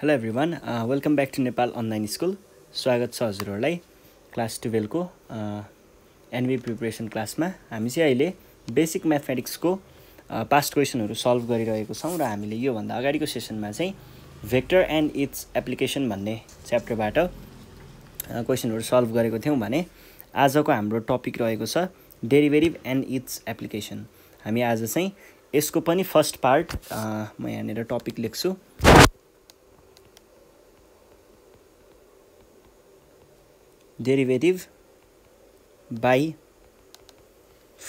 Hello everyone welcome back to Nepal online school स्वागत छ हजुरहरूलाई क्लास टुवेल्भको एनबी प्रिपरेसन क्लासमा हामी चाहिँ अहिले बेसिक म्याथमेटिक्सको पास्ट क्वेसनहरू सल्भ गरिरहेको छौँ र हामीले योभन्दा अगाडिको सेसनमा चाहिँ भेक्टर एन्ड इट्स एप्लिकेसन भन्ने च्याप्टरबाट क्वेसनहरू सल्भ गरेको थियौँ भने आजको हाम्रो टपिक रहेको छ डेरिभेरिभ एन्ड इट्स एप्लिकेसन हामी आज चाहिँ यसको पनि फर्स्ट पार्ट uh, म यहाँनिर टपिक लेख्छु डेरिभेटिभ बाई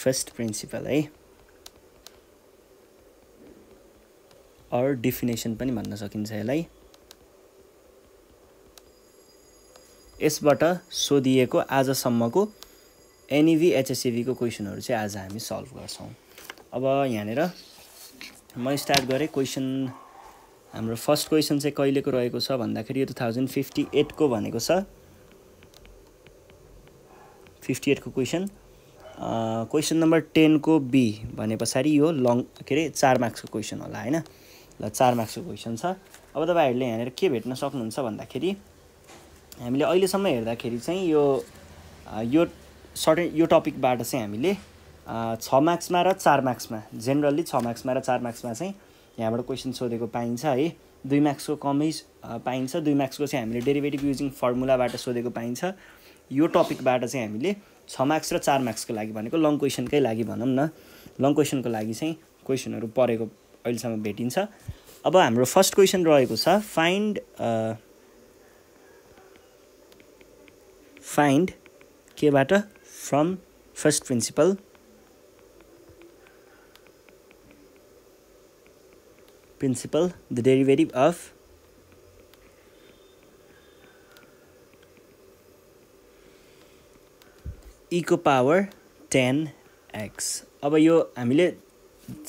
फर्स्ट प्रिन्सिपल है अर डिफिनेसन पनि भन्न सकिन्छ यसलाई यसबाट सोधिएको आजसम्मको एनइभी एचएसएभीको e e क्वेसनहरू चाहिँ आज हामी सल्भ गर्छौँ अब यहाँनिर म स्टार्ट गरेँ क्वेसन हाम्रो फर्स्ट क्वेसन चाहिँ कहिलेको रहेको छ भन्दाखेरि यो टु थाउजन्ड फिफ्टी एटको भनेको छ फिफ्टी एटको क्वेसन क्वेसन नम्बर टेनको बी भने पछाडि यो लङ के अरे चार मार्क्सको क्वेसन होला होइन ल चार मार्क्सको क्वेसन छ अब तपाईँहरूले यहाँनिर के भेट्न सक्नुहुन्छ भन्दाखेरि हामीले अहिलेसम्म हेर्दाखेरि चाहिँ यो यो सर्टेन यो टपिकबाट चाहिँ हामीले छ मार्क्समा र चार मार्क्समा जेनरल्ली छ मार्क्समा र चार मार्क्समा चाहिँ यहाँबाट क्वेसन सोधेको पाइन्छ है दुई मार्क्सको कमै पाइन्छ दुई मार्क्सको चाहिँ हामीले डेरिभेटिभ युजिङ फर्मुलाबाट सोधेको पाइन्छ यो टपिकबाट चाहिँ हामीले छ मार्क्स र चार मार्क्सको लागि भनेको लङ क्वेसनकै लागि भनौँ न लङ क्वेसनको लागि चाहिँ क्वेसनहरू परेको अहिलेसम्म भेटिन्छ अब हाम्रो फर्स्ट क्वेसन रहेको छ फाइन्ड फाइन्ड केबाट from first principle principle the derivative of इको पावर टेन एक्स अब यो हामीले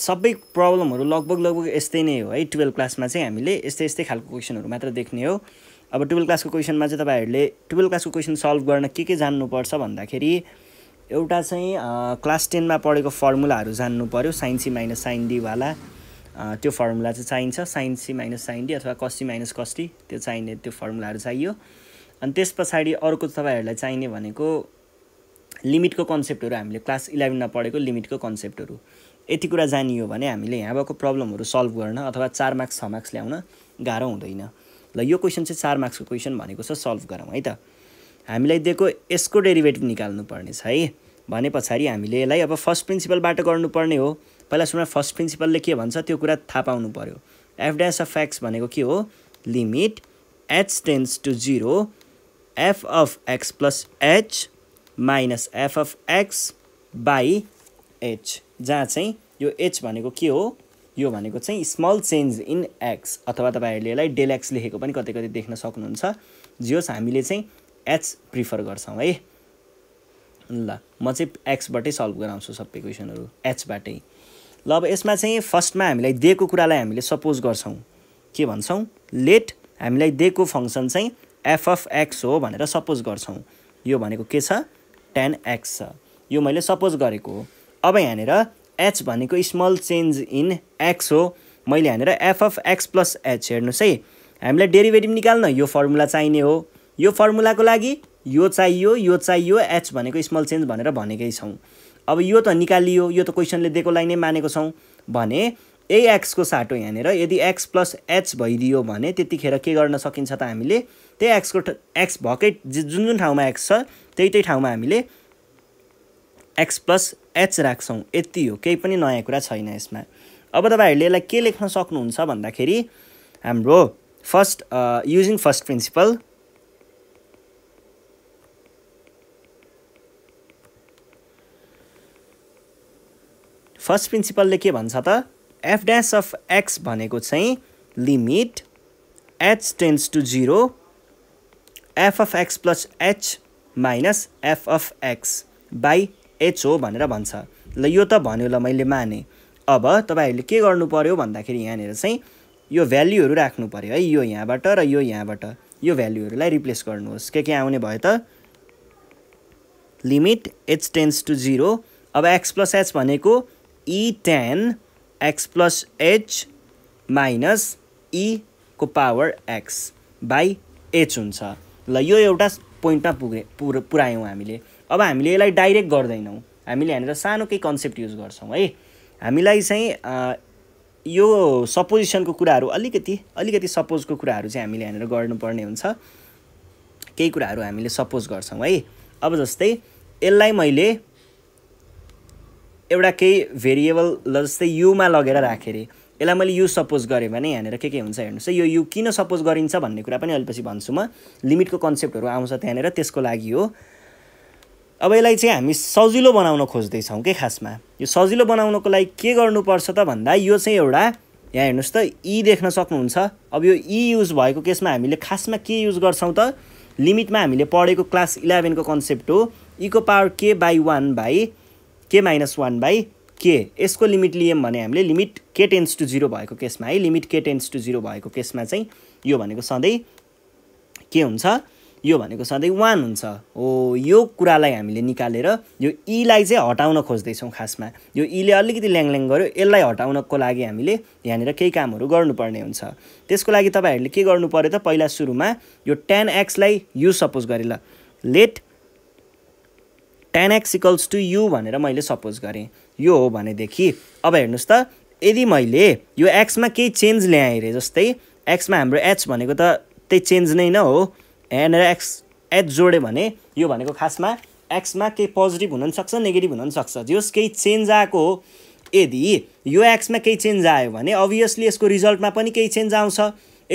सबै प्रब्लमहरू लगभग लगभग यस्तै नै हो है टुवेल्भ क्लासमा चाहिँ हामीले यस्तै यस्तै खालको क्वेसनहरू मात्र देख्ने हो अब टुवेल्भ क्लासको क्वेसनमा चाहिँ तपाईँहरूले टुवेल्भ क्लासको क्वेसन सल्भ गर्न के के जान्नुपर्छ भन्दाखेरि एउटा चाहिँ क्लास टेनमा पढेको फर्मुलाहरू जान्नु पऱ्यो साइन सी माइनस साइन डीवाला त्यो फर्मुला चाहिँ चाहिन्छ sine C minus sine D अथवा कस्टी माइनस कस्टी त्यो चाहिने त्यो फर्मुलाहरू चाहियो अनि त्यस पछाडि अर्को तपाईँहरूलाई चाहिने भनेको लिमिटको कन्सेप्टहरू हामीले क्लास इलेभेनमा पढेको लिमिटको कन्सेप्टहरू यति कुरा जानियो भने हामीले यहाँ भएको प्रब्लमहरू सल्भ गर्न अथवा चार मार्क्स छ मार्क्स ल्याउन गाह्रो हुँदैन ल यो क्वेसन चाहिँ चार मार्क्सको क्वेसन भनेको छ सल्भ गरौँ है त हामीलाई दिएको यसको डेरिभेटिभ निकाल्नुपर्नेछ है भने पछाडि हामीले यसलाई अब फर्स्ट प्रिन्सिपलबाट गर्नुपर्ने हो पहिला सुरुमा फर्स्ट प्रिन्सिपलले के भन्छ त्यो कुरा थाहा पाउनु पऱ्यो एफ ड्यास अफ एक्स भनेको के हो limit h tends to zero f of x plus h minus f of x by h जहाँ चाहिँ यो एच भनेको के हो यो भनेको चाहिँ स्मल चेन्ज इन एक्स अथवा तपाईँहरूले यसलाई डेल एक्स लेखेको पनि कतै कतै देख्न सक्नुहुन्छ जियोस् हामीले चाहिँ एच प्रिफर गर्छौँ है ल म चाहिँ एक्सबाटै सल्भ गराउँछु सबै क्वेसनहरू एचबाटै ल अब यसमा चाहिँ फर्स्टमा हामीलाई दिएको कुरालाई हामीले सपोज गर्छौँ के भन्छौँ लेट हामीलाई दिएको फङ्सन चाहिँ एफ अफ एक्स हो भनेर सपोज गर्छौँ यो भनेको के छ टेन एक्स छ यो मैले सपोज गरेको हो अब यहाँनिर एच भनेको स्मल चेन्ज इन एक्स हो मैले यहाँनिर f of x plus h हेर्नुहोस् है हामीलाई डेरिभेटिभ निकाल्न यो फर्मुला चाहिने हो यो फर्मुलाको लागि यो चाहियो यो चाहियो एच भनेको स्मल चेन्ज भनेर भनेकै छौँ अब यो त निकालियो यो त क्वेसनले दिएकोलाई नै मानेको छौँ भने यही एक्सको साटो यहाँनिर यदि एक्स प्लस एच भइदियो भने त्यतिखेर के गर्न सकिन्छ त हामीले त्यही एक्सको एक्स भएकै जुन जुन ठाउँमा एक्स छ त्यही त्यही ठाउँमा हामीले एक्स प्लस एच राख्छौँ यति हो केही पनि नयाँ कुरा छैन यसमा अब तपाईँहरूले यसलाई के लेख्न सक्नुहुन्छ भन्दाखेरि हाम्रो first using first principle first प्रिन्सिपलले के भन्छ त एफ ड्यास अफ एक्स भनेको चाहिँ limit h tends to zero f of x plus h minus f of x by h हो भनेर भन्छ ल यो त भन्यो ल मैले माने अब तपाईँहरूले के गर्नु पऱ्यो भन्दाखेरि यहाँनिर चाहिँ यो भ्याल्युहरू राख्नु पऱ्यो है यो यहाँबाट र यो यहाँबाट यो भ्याल्युहरूलाई रिप्लेस गर्नुहोस् के के आउने भयो त limit h tends to zero अब एक्स प्लस एच भनेको e tan x plus h minus इको पावर एक्स बाई एच हुन्छ ल यो एउटा पोइन्टमा पुगे पुर पुऱ्यायौँ हामीले अब हामीले यसलाई डाइरेक्ट गर्दैनौँ हामीले यहाँनिर सानो केही कन्सेप्ट युज गर्छौँ है हामीलाई चाहिँ यो सपोजिसनको कुराहरू अलिकति अलिकति सपोजको कुराहरू चाहिँ हामीले यहाँनिर गर्नुपर्ने हुन्छ केही कुराहरू हामीले सपोज गर्छौँ है अब जस्तै यसलाई मैले एउटा केही भेरिएबल जस्तै युमा लगेर राखेँ अरे यसलाई मैले यु सपोज गरेँ भने यहाँनिर के के हुन्छ हेर्नुहोस् है यो यु किन सपोज गरिन्छ भन्ने कुरा पनि अलिपछि भन्छु म लिमिटको कन्सेप्टहरू आउँछ त्यहाँनिर त्यसको लागि हो अब यसलाई चाहिँ हामी सजिलो बनाउन खोज्दैछौँ के खासमा यो सजिलो बनाउनको लागि के गर्नुपर्छ त भन्दा यो चाहिँ एउटा यहाँ हेर्नुहोस् त इ e देख्न सक्नुहुन्छ अब यो इ e युज भएको केसमा हामीले खासमा के युज गर्छौँ त लिमिटमा हामीले पढेको क्लास इलेभेनको कन्सेप्ट हो इको e power k by one by k minus one by k यसको लिमिट लियौँ भने हामीले limit k tends to zero भएको केसमा है limit k tends to zero भएको केसमा चाहिँ यो भनेको सधैँ के हुन्छ यो भनेको सधैँ वान हुन्छ हो यो कुरालाई हामीले निकालेर यो इलाई चाहिँ हटाउन खोज्दैछौँ खासमा यो इले अलिकति ल्याङल्याङ गऱ्यो यसलाई हटाउनको लागि हामीले यहाँनिर केही कामहरू गर्नुपर्ने हुन्छ त्यसको लागि तपाईँहरूले के गर्नु पऱ्यो त पहिला सुरुमा यो टेन एक्सलाई यु सपोज गरेँ ल let tan x equals to u भनेर मैले सपोज गरेँ यो हो भनेदेखि अब हेर्नुहोस् त यदि मैले यो एक्समा केही चेन्ज ल्याएँ अरे जस्तै एक्समा हाम्रो एच भनेको त त्यही चेन्ज नै न हो यहाँनिर एक्स एच जोड्यो भने यो भनेको खासमा एक्समा केही पोजिटिभ हुन पनि सक्छ नेगेटिभ हुन पनि सक्छ जस केही चेन्ज आएको हो यदि यो एक्समा केही चेन्ज आयो भने अभियसली यसको रिजल्टमा पनि केही चेन्ज आउँछ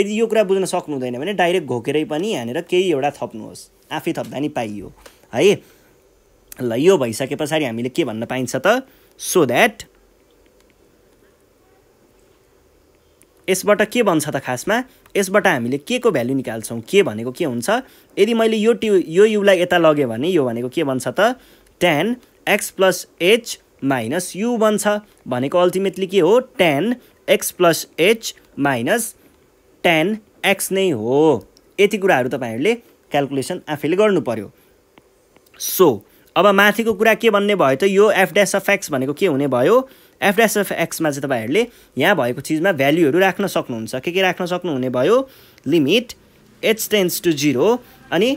यदि यो कुरा बुझ्न सक्नु भने डाइरेक्ट घोकेरै पनि यहाँनिर केही एउटा थप्नुहोस् आफै थप्दा नि पाइयो है ल यो भइसके पछाडि हामीले के भन्न पाइन्छ त सो द्याट यसबाट के भन्छ त खासमा यसबाट हामीले के को भ्यालु निकाल्छौँ के भनेको के हुन्छ यदि मैले यो ट्यु यो युलाई यता लगेँ भने यो भनेको के भन्छ त tan x plus h minus u बन्छ भनेको अल्टिमेटली के हो tan x plus h minus tan x नै हो यति कुराहरू तपाईँहरूले क्यालकुलेसन आफैले गर्नु पऱ्यो सो अब माथिको कुरा के भन्ने भयो त यो एफ ड्यास अफ एक्स भनेको के हुने भयो एफ ड्यास अफ एक्समा चाहिँ तपाईँहरूले यहाँ भएको चिजमा भ्याल्युहरू राख्न सक्नुहुन्छ के के राख्न सक्नुहुने भयो limit h tends to zero अनि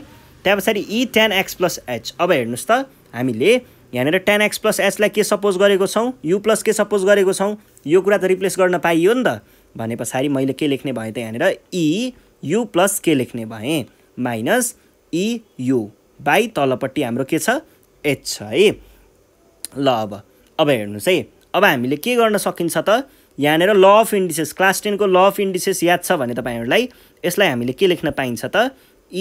त्यहाँ पछाडि e tan x plus h अब हेर्नुहोस् त हामीले यहाँनिर टेन एक्स प्लस एचलाई के सपोज गरेको छौँ यु प्लस के सपोज गरेको छौँ यो कुरा त रिप्लेस गर्न पाइयो नि त भने पछाडि मैले के लेख्ने भएँ त यहाँनिर ई यु प्लस के लेख्ने भएँ माइनस इयु e, बाई तलपट्टि हाम्रो के छ एच छ है ल अब अब हेर्नुहोस् है अब हामीले के गर्न सकिन्छ त यहाँनिर ल अफ इन्डिसेस क्लास टेनको ल अफ इन्डिसेस याद छ भने तपाईँहरूलाई यसलाई हामीले के लेख्न पाइन्छ त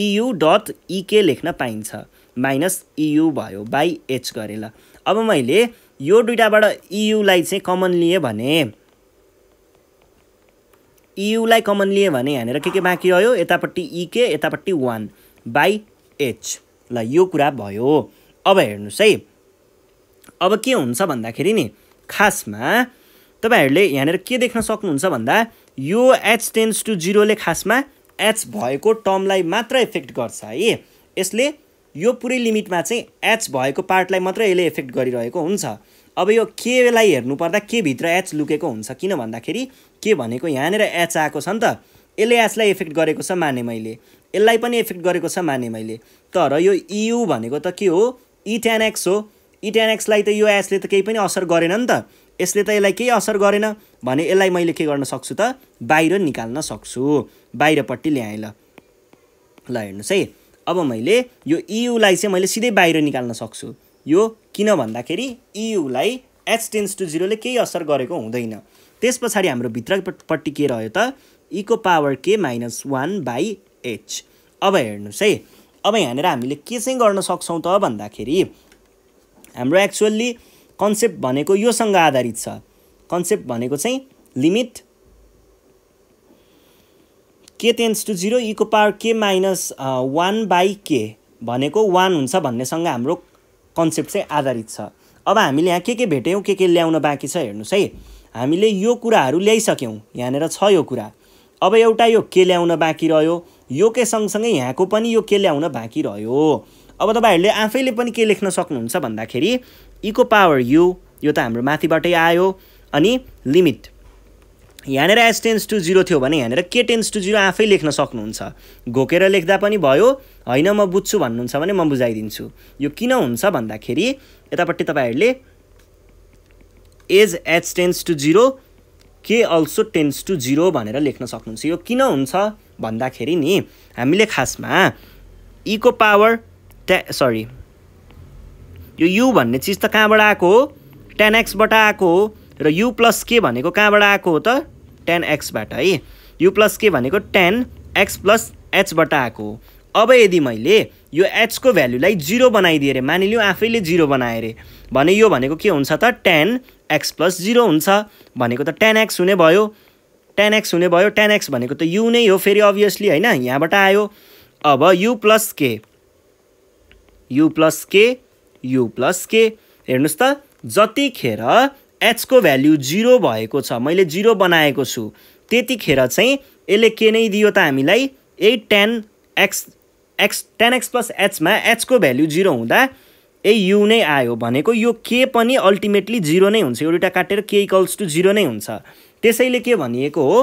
इयु डट इके लेख्न पाइन्छ माइनस इयु e भयो बाई एच गरेर अब मैले यो दुइटाबाट इयुलाई e चाहिँ कमन लिएँ भने इयुलाई e कमन लिएँ भने यहाँनिर के के बाँकी रह्यो यतापट्टि इके यतापट्टि वान बाई एच ल यो कुरा भयो अब हेर्नुहोस् है अब के हुन्छ भन्दाखेरि नि खासमा तपाईँहरूले यहाँनिर के देख्न सक्नुहुन्छ भन्दा यो एच टेन्स टु जिरोले खासमा एच भएको टर्मलाई मात्र इफेक्ट गर्छ है यसले यो पुरै लिमिटमा चाहिँ एच भएको पार्टलाई मात्रै यसले इफेक्ट गरिरहेको हुन्छ अब यो केलाई हेर्नुपर्दा के भित्र एच लुकेको हुन्छ किन भन्दाखेरि के भनेको यहाँनिर एच आएको छ नि त यसले एचलाई इफेक्ट गरेको छ माने मैले यसलाई पनि इफेक्ट गरेको छ माने मैले तर यो इयु e भनेको त के हो इ e एक्स हो इ e त यो एसले त केही पनि असर गरेन नि त यसले त यसलाई केही असर गरेन भने यसलाई मैले के गर्न सक्छु त बाहिर निकाल्न सक्छु बाहिरपट्टि ल्याएँ ल ल हेर्नुहोस् है अब मैले यो इयुलाई e चाहिँ मैले सिधै बाहिर निकाल्न सक्छु यो किन भन्दाखेरि इयुलाई एच टेन्स टु जिरोले केही असर गरेको हुँदैन त्यस पछाडि हाम्रो भित्रपट्टि के रह्यो त इको power k minus one by h अब हेर्नुहोस् है अब यहाँनिर हामीले के चाहिँ गर्न सक्छौँ त भन्दाखेरि हाम्रो एक्चुअल्ली कन्सेप्ट भनेको योसँग आधारित छ कन्सेप्ट भनेको चाहिँ limit k tends to zero इको power k minus one by k भनेको वान हुन्छ भन्नेसँग हाम्रो कन्सेप्ट चाहिँ आधारित छ अब हामीले यहाँ के के भेट्यौँ के के ल्याउन बाँकी छ हेर्नुहोस् है हामीले यो कुराहरू ल्याइसक्यौँ यहाँनिर छ यो कुरा अब एउटा यो के ल्याउन बाँकी रह्यो यो के सँगसँगै यहाँको पनि यो के ल्याउन बाँकी रह्यो अब तपाईँहरूले आफैले पनि के लेख्न सक्नुहुन्छ भन्दाखेरि इको पावर यु यो त हाम्रो माथिबाटै आयो अनि लिमिट यहाँनिर एस टेन्स टु जिरो थियो भने यहाँनिर के टेन्स टु जिरो आफै लेख्न सक्नुहुन्छ घोकेर लेख्दा पनि भयो होइन म बुझ्छु भन्नुहुन्छ भने म बुझाइदिन्छु यो किन हुन्छ भन्दाखेरि यतापट्टि तपाईँहरूले as h tends to zero k also tends to zero भनेर लेख्न सक्नुहुन्छ यो किन हुन्छ भन्दाखेरि नि हामीले खासमा इको पावर ट्या सरी यो यु भन्ने चिज त कहाँबाट आएको हो टेन एक्सबाट आएको हो र यु प्लस के भनेको कहाँबाट आएको हो त टेन एक्सबाट है यु प्लस के भनेको टेन एक्स प्लस एचबाट आएको हो अब यदि मैले यो एचको भ्यालुलाई जिरो बनाइदिएँ अरे मानिलिउँ आफैले जिरो बनाएँ अरे भने यो भनेको के हुन्छ त टेन एक्स प्लस जिरो हुन्छ भनेको त टेन एक्स हुने भयो टेन एक्स हुने भयो टेन एक्स भनेको त यु नै हो फेरि अभियसली होइन यहाँबाट आयो अब u plus k u plus k u plus k हेर्नुहोस् त जतिखेर एचको भ्याल्यु जिरो भएको छ मैले जिरो बनाएको छु त्यतिखेर चाहिँ यसले के नै दियो त हामीलाई यही tan x x tan x plus एचमा एचको भ्याल्यु जिरो हुँदा ए यु नै आयो भनेको यो के पनि अल्टिमेटली जिरो नै हुन्छ एउटा काटेर के इक्वल्स टु जिरो नै हुन्छ त्यसैले के भनिएको हो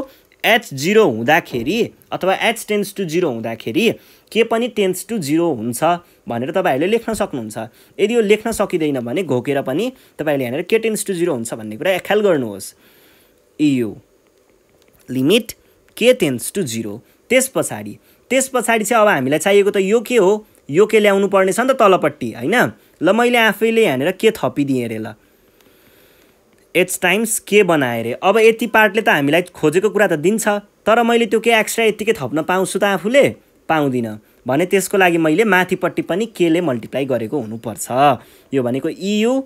एच जिरो हुँदाखेरि अथवा एच टेन्स टु जिरो हुँदाखेरि के पनि टेन्स टु जिरो हुन्छ भनेर तपाईँहरूले लेख्न सक्नुहुन्छ यदि यो लेख्न सकिँदैन भने घोकेर पनि तपाईँहरूले यहाँनिर के टेन्स टु जिरो हुन्छ भन्ने कुरा ख्याल गर्नुहोस् e u e limit k tends to zero त्यस पछाडि त्यस पछाडि चाहिँ अब हामीलाई चाहिएको त यो के हो यो के ल्याउनु पर्नेछ नि त तलपट्टि होइन ल मैले आफैले यहाँनिर के थपिदिएँ अरे ल एच टाइम्स के बनाएँ अरे अब यति पार्टले त हामीलाई खोजेको कुरा त दिन्छ तर मैले त्यो के एक्स्ट्रा यत्तिकै थप्न पाउँछु त आफूले पाउँदिनँ भने त्यसको लागि मैले माथिपट्टि पनि केले मल्टिप्लाई गरेको हुनुपर्छ यो भनेको e u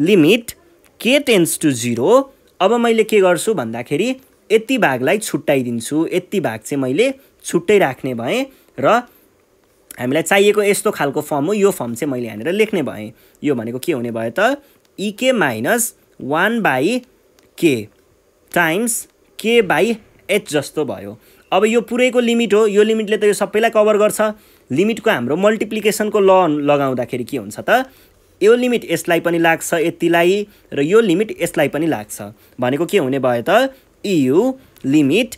limit k tends to zero अब मैले के गर्छु भन्दाखेरि यति भागलाई छुट्टाइदिन्छु यति भाग चाहिँ मैले छुट्टै राख्ने भएँ र हामीलाई चाहिएको यस्तो खालको फर्म हो यो फर्म चाहिँ मैले यहाँनिर लेख्ने भएँ यो भनेको के हुने भयो त e k e minus one by k times k by h जस्तो भयो अब यो पुरैको लिमिट हो यो लिमिटले त यो सबैलाई कभर गर्छ लिमिटको हाम्रो मल्टिप्लिकेसनको ल लगाउँदाखेरि के हुन्छ त यो लिमिट यसलाई पनि लाग्छ यतिलाई र यो लिमिट यसलाई पनि लाग्छ भनेको के हुने भयो त e u limit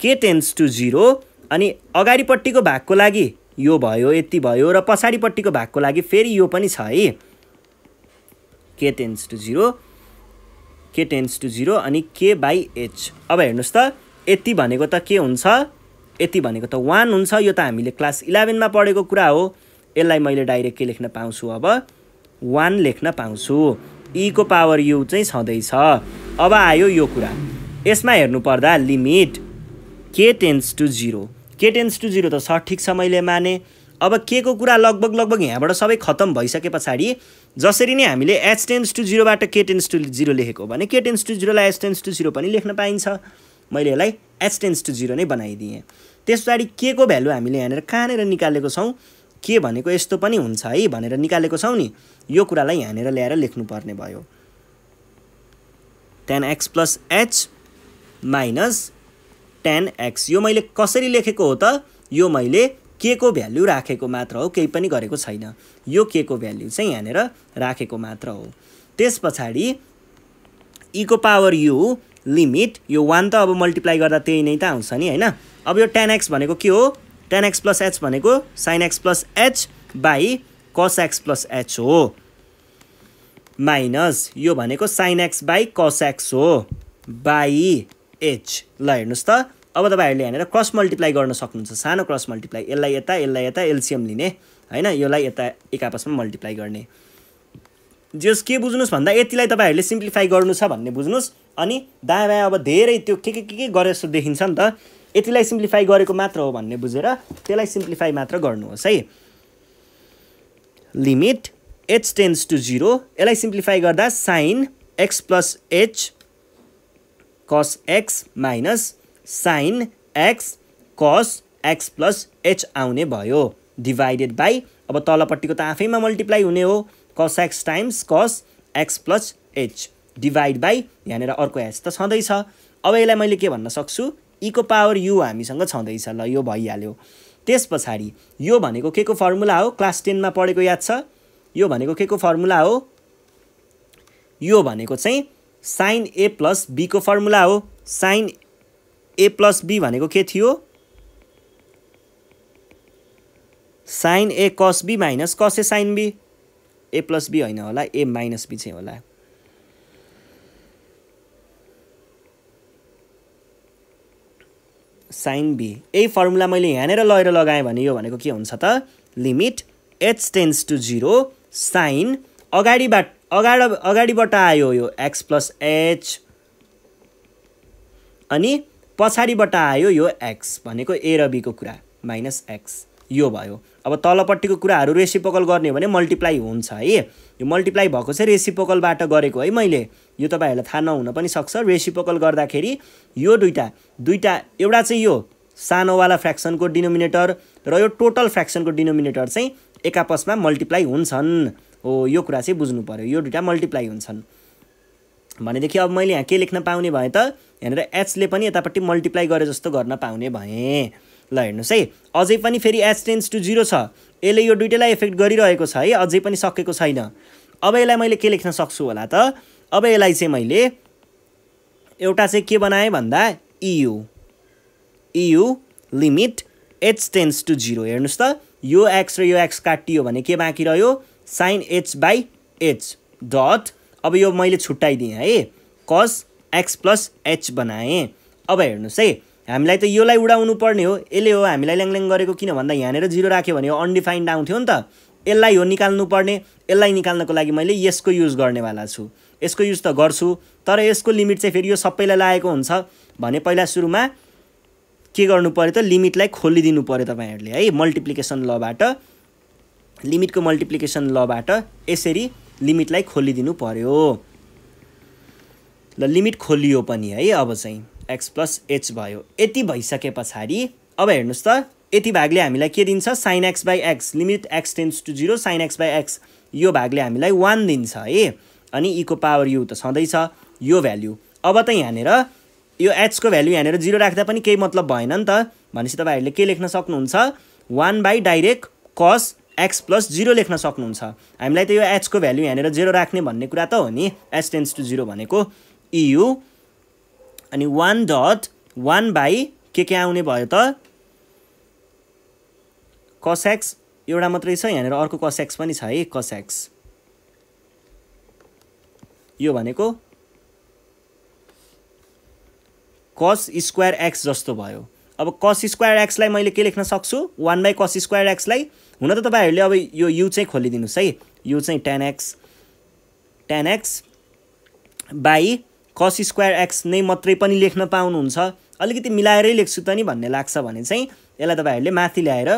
k tends to zero अनि अगाडिपट्टिको भागको लागि यो भयो यति भयो र पछाडिपट्टिको भागको लागि फेरि यो पनि छ है k tends to zero k tends to zero अनि के बाई एच अब हेर्नुहोस् त यति भनेको त के हुन्छ यति भनेको त वान हुन्छ यो त हामीले क्लास इलेभेनमा पढेको कुरा हो यसलाई मैले डाइरेक्ट के लेख्न पाउँछु अब वान लेख्न पाउँछु इको पावर यु चाहिँ छँदैछ अब आयो यो कुरा यसमा हेर्नुपर्दा limit k tends to zero k tends to zero त सठिक छ मैले माने अब के को कुरा लगभग लगभग यहाँबाट सबै खत्तम भइसके पछाडि जसरी नै हामीले एच टेन्स टू जिरोबाट के टेन्स टू जिरो लेखेको हो भने के टेन्स टू जिरोलाई एच टेन्स टू जिरो पनि लेख्न पाइन्छ मैले यसलाई एच टेन्स टू जिरो नै बनाइदिएँ त्यस पछाडि के को भ्यालु हामीले यहाँनिर कहाँनिर निकालेको छौँ के भनेको यस्तो पनि हुन्छ है भनेर निकालेको छौँ नि यो कुरालाई यहाँनिर ल्याएर लेख्नुपर्ने भयो tan x plus h minus tan x यो मैले कसरी लेखेको हो त यो मैले के को भ्याल्यु राखेको मात्र हो केही पनि गरेको छैन यो के को भ्याल्यु चाहिँ यहाँनिर राखेको मात्र हो त्यस पछाडि इको पावर यु लिमिट यो वान त अब मल्टिप्लाई गर्दा त्यही नै त आउँछ नि होइन अब यो टेन एक्स भनेको के हो टेन एक्स प्लस एच भनेको sine x plus h by cos x plus h हो माइनस यो भनेको sine x by cos x हो बाई एच ल हेर्नुहोस् त अब तपाईँहरूले यहाँनिर क्रस मल्टिप्लाई गर्न सक्नुहुन्छ सानो क्रस मल्टिप्लाई यसलाई यता यसलाई यता एलसिएम लिने होइन यसलाई यता एक आपसमा मल्टिप्लाई गर्ने जस के बुझ्नुहोस् भन्दा यतिलाई तपाईँहरूले सिम्प्लिफाई गर्नु छ भन्ने बुझ्नुहोस् अनि दायाँ बायाँ अब धेरै त्यो के के के के गरे जस्तो देखिन्छ नि त यतिलाई सिम्प्लिफाई गरेको मात्र हो भन्ने बुझेर त्यसलाई सिम्प्लिफाई मात्र गर्नुहोस् है limit h tends to zero यसलाई सिम्प्लिफाई गर्दा sine x plus h cos x minus sine x cos x plus h आउने भयो डिभाइडेड बाई अब तलपट्टिको त आफैमा मल्टिप्लाई हुने हो cos x times cos x plus h divide by यहाँनिर अर्को एच त छँदैछ अब यसलाई मैले के भन्न सक्छु इको पावर यु हामीसँग छँदैछ ल यो भइहाल्यो त्यस पछाडि यो भनेको के को फर्मुला हो क्लास टेनमा पढेको याद छ यो भनेको के को फर्मुला हो यो भनेको चाहिँ साइन ए प्लस बीको फर्मुला हो साइन ए प्लस बी भनेको के थियो sine A cos B minus cos A sine B A plus B होइन होला ए माइनस बी चाहिँ होला साइन बी यही फर्मुला मैले यहाँनिर लगेर लगाएँ भने यो भनेको के हुन्छ त limit h tends to zero sine अगाडिबाट अगाड अगाडिबाट आयो यो एक्स प्लस एच अनि पछाडिबाट आयो यो एक्स भनेको ए र बीको कुरा माइनस एक्स यो भयो अब तलपट्टिको कुराहरू रेसिपोकल गर्ने भने मल्टिप्लाई हुन्छ है यो मल्टिप्लाई भएको चाहिँ रेसिपोकलबाट गरेको है मैले यो तपाईँहरूलाई थाहा नहुन पनि सक्छ रेसिपोकल गर्दाखेरि यो दुइटा दुइटा एउटा चाहिँ यो सानोवाला फ्र्याक्सनको डिनोमिनेटर र यो टोटल फ्र्याक्सनको डिनोमिनेटर चाहिँ एकापसमा मल्टिप्लाई हुन्छन् हो यो कुरा चाहिँ बुझ्नु पऱ्यो यो दुइटा मल्टिप्लाई हुन्छन् भनेदेखि अब मैले यहाँ के लेख्न पाउने भएँ त यहाँनिर एचले पनि यतापट्टि मल्टिप्लाई गरे जस्तो गर्न पाउने भएँ ल हेर्नुहोस् है अझै पनि फेरि एच टेन्स टु जिरो छ यसले यो दुइटैलाई इफेक्ट गरिरहेको छ है अझै पनि सकेको छैन अब यसलाई मैले के लेख्न सक्छु होला त अब यसलाई चाहिँ मैले एउटा चाहिँ के बनाएँ भन्दा e u e u limit h tends to zero हेर्नुहोस् त यो एक्स र यो एक्स काटियो भने के बाँकी रह्यो sine h by h dot अब यो मैले छुट्टाइदिएँ है कस एक्स प्लस एच बनाएँ अब हेर्नुहोस् है हामीलाई त योलाई उडाउनु पर्ने हो यसले हो हामीलाई ल्याङल्याङ गरेको किन भन्दा यहाँनिर जिरो राख्यो भने यो अनडिफाइन्ड आउँथ्यो नि त यसलाई हो निकाल्नु पर्ने यसलाई निकाल्नको लागि मैले यसको युज गर्नेवाला छु यसको युज त गर्छु तर यसको लिमिट चाहिँ फेरि यो सबैलाई लागेको हुन्छ भने पहिला सुरुमा के गर्नु पऱ्यो त लिमिटलाई खोलिदिनु पऱ्यो तपाईँहरूले है मल्टिप्लिकेसन लबाट लिमिटको मल्टिप्लिकेसन लबाट यसरी लिमिटलाई खोलिदिनु पर्यो ल लिमिट खोलियो पनि है अब चाहिँ एक्स प्लस एच भयो यति भइसके पछाडि अब हेर्नुहोस् त यति भागले हामीलाई के दिन्छ sine x by x limit x tends to zero sine x by x यो भागले हामीलाई वान दिन्छ है अनि इको पावर यु त छँदैछ यो भ्याल्यु अब त यहाँनिर यो एचको भ्याल्यु यहाँनिर जिरो राख्दा पनि केही मतलब भएन नि त भनेपछि तपाईँहरूले के लेख्न सक्नुहुन्छ one by direct cos x plus zero लेख्न सक्नुहुन्छ हामीलाई त यो एचको भ्याल्यु यहाँनिर जिरो राख्ने भन्ने कुरा त हो नि एच टेन्स टु जिरो भनेको इयु e अनि one dot one by k के आउने भयो त कसएक्स एउटा मात्रै छ यहाँनिर अर्को कसएक्स पनि छ है कसएक्स यो भनेको कस स्क्वायर एक्स जस्तो भयो अब कस स्क्वायर एक्सलाई मैले के लेख्न सक्छु वान बाई कस स्क्वायर एक्सलाई हुन त तपाईँहरूले अब यो यु चाहिँ खोलिदिनुहोस् है यु चाहिँ tan x tan x by cos square x नै मात्रै पनि लेख्न पाउनुहुन्छ अलिकति मिलाएरै लेख्छु त नि भन्ने लाग्छ भने चाहिँ यसलाई तपाईँहरूले माथि ल्याएर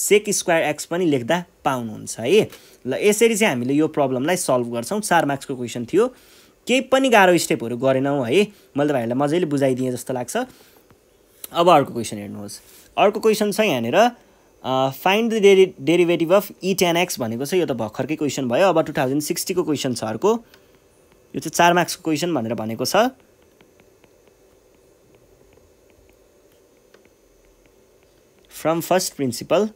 सेक स्क्वायर एक्स पनि लेख्दा पाउनुहुन्छ है ल यसरी चाहिँ हामीले यो प्रब्लमलाई सल्भ गर्छौँ चार मार्क्सको क्वेसन थियो केही पनि गाह्रो स्टेपहरू गरेनौँ है मैले तपाईँहरूलाई मजाले बुझाइदिएँ जस्तो लाग्छ अब अर्को क्वेसन हेर्नुहोस् अर्को क्वेसन छ यहाँनिर फाइन्ड द डेरि derivative of e tan x भनेको छ यो त भर्खरकै क्वेसन भयो अब टु थाउजन्ड सिक्सटीको क्वेसन छ अर्को यो चाहिँ चार मार्क्सको क्वेसन भनेर भनेको छ from first principle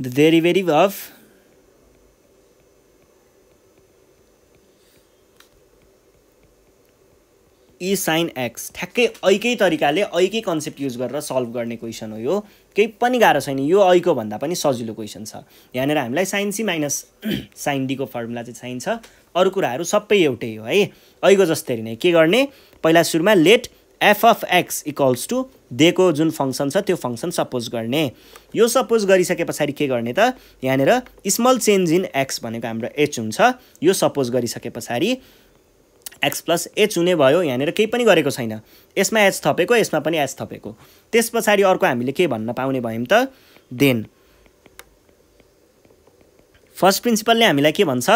the derivative of e sine x ठ्याक्कै ऐकै तरिकाले ऐकै कन्सेप्ट युज गरेर सल्भ गर्ने क्वेसन हो यो केही पनि गाह्रो छैन यो ऐको भन्दा पनि सजिलो क्वेसन छ यहाँनिर हामीलाई साइन सी माइनस साइन डीको फर्मुला चाहिँ चाहिन्छ अरू कुराहरू सबै एउटै हो है ऐको जस्तै नै के गर्ने पहिला सुरुमा let f of x equals to दिएको जुन फङ्सन छ त्यो फङ्सन सपोज गर्ने यो सपोज गरिसके पछाडि के गर्ने त यहाँनिर स्मल चेन्ज इन एक्स भनेको हाम्रो एच हुन्छ यो सपोज गरिसके पछाडि एक्स प्लस एच हुने भयो यहाँनिर केही पनि गरेको छैन यसमा एच थपेको यसमा पनि एच थपेको त्यस पछाडि अर्को हामीले के भन्न पाउने भयौँ त देन फर्स्ट प्रिन्सिपलले हामीलाई के भन्छ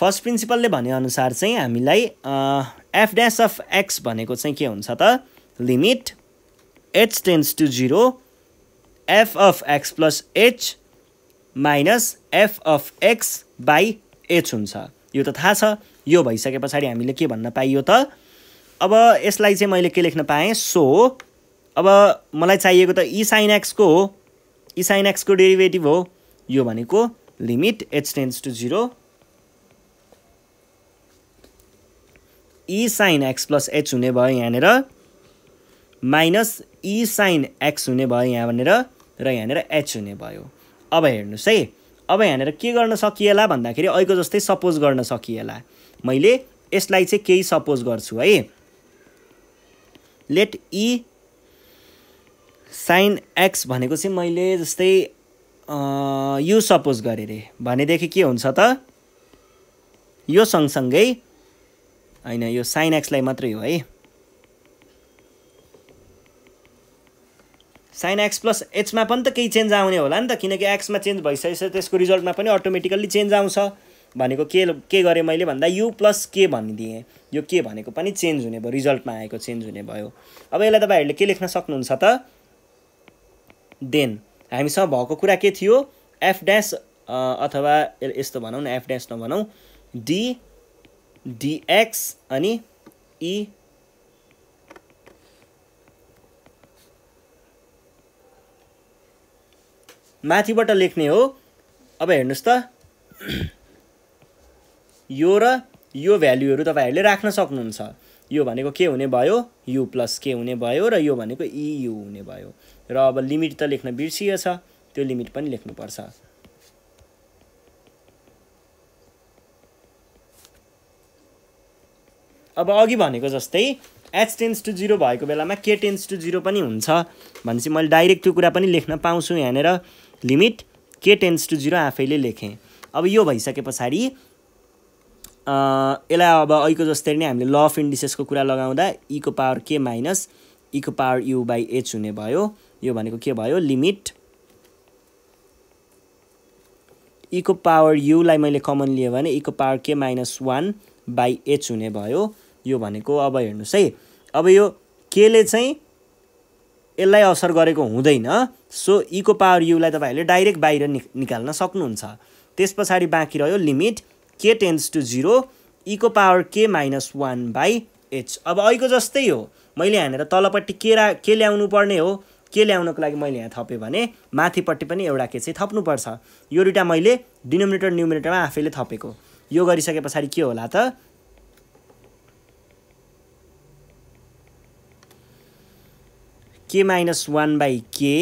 फर्स्ट प्रिन्सिपलले भनेअनुसार चाहिँ हामीलाई एफ ड्यास अफ एक्स भनेको चाहिँ के हुन्छ त limit h tends to zero f of x plus h minus f of x by h हुन्छ यो त थाहा छ यो भइसके पछाडि हामीले के भन्न पाइयो त अब यसलाई चाहिँ मैले के लेख्न पाएँ सो अब मलाई चाहिएको त इ साइन एक्सको हो इ साइन एक्सको डेरिभेटिभ हो यो भनेको limit h tends to zero e sine x plus h हुने भयो यहाँनिर माइनस इसाइन साइन एक्स हुने भयो यहाँ भनेर र यहाँनिर एच हुने भयो अब हेर्नुहोस् है अब यहाँनिर के गर्न सकिएला भन्दाखेरि अहिलेको जस्तै सपोज गर्न सकिएला मैले यसलाई चाहिँ केही सपोज गर्छु है लेट इ साइन एक्स भनेको चाहिँ मैले जस्तै यु सपोज गरेँ अरे भनेदेखि के हुन्छ त यो सँगसँगै होइन यो साइन एक्सलाई मात्रै हो है साइन एक्स प्लस एचमा पनि त केही चेन्ज आउने होला नि त किनकि एक्समा चेन्ज भइसकेपछि त्यसको रिजल्टमा पनि अटोमेटिकल्ली चेन्ज आउँछ भनेको के के गरेँ मैले भन्दा यु प्लस के भनिदिएँ यो के भनेको पनि चेन्ज हुने भयो रिजल्टमा आएको चेन्ज हुने भयो अब यसलाई तपाईँहरूले के लेख्न सक्नुहुन्छ त देन हामीसँग भएको कुरा के थियो एफ ड्यास अथवा यस्तो भनौँ न एफ ड्यास नभनौँ डी डिएक्स अनि ई e माथिबाट लेख्ने हो अब हेर्नुहोस् त यो र यो भ्याल्युहरू तपाईँहरूले राख्न सक्नुहुन्छ यो भनेको के हुने भयो यु प्लस के हुने भयो र यो भनेको इयु हुने भयो र अब लिमिट त लेख्न बिर्सिएछ त्यो लिमिट पनि लेख्नुपर्छ अब अघि भनेको जस्तै एच टेन्स टु जिरो भएको बेलामा के टेन्स टु जिरो पनि हुन्छ भनेपछि मैले डाइरेक्ट त्यो कुरा पनि लेख्न पाउँछु यहाँनिर limit k tends to zero आफैले लेखेँ अब यो भइसके पछाडि यसलाई अब अहिलेको जस्तै नै हामीले ल अफ इन्डिसेसको कुरा लगाउँदा इको पावर के माइनस इको पावर यु बाई एच हुने भयो यो भनेको के भयो लिमिट इको पावर युलाई मैले कमन लिएँ भने इको power k minus one by h हुने भयो यो भनेको अब हेर्नुहोस् है अब यो केले चाहिँ यसलाई असर गरेको हुँदैन सो इको पावर युलाई तपाईँहरूले डाइरेक्ट बाहिर नि निकाल्न सक्नुहुन्छ त्यस पछाडि बाँकी रह्यो limit k tends to zero इको power k minus one by h अब अहिलेको जस्तै हो मैले हानेर तलपट्टि के रा के ल्याउनु पर्ने हो के ल्याउनको लागि मैले यहाँ थपेँ भने माथिपट्टि पनि एउटा के चाहिँ थप्नुपर्छ यो दुइटा मैले डिनोमिनेटर न्युमिनेटरमा आफैले थपेको यो गरिसके पछाडि के होला त k minus one by k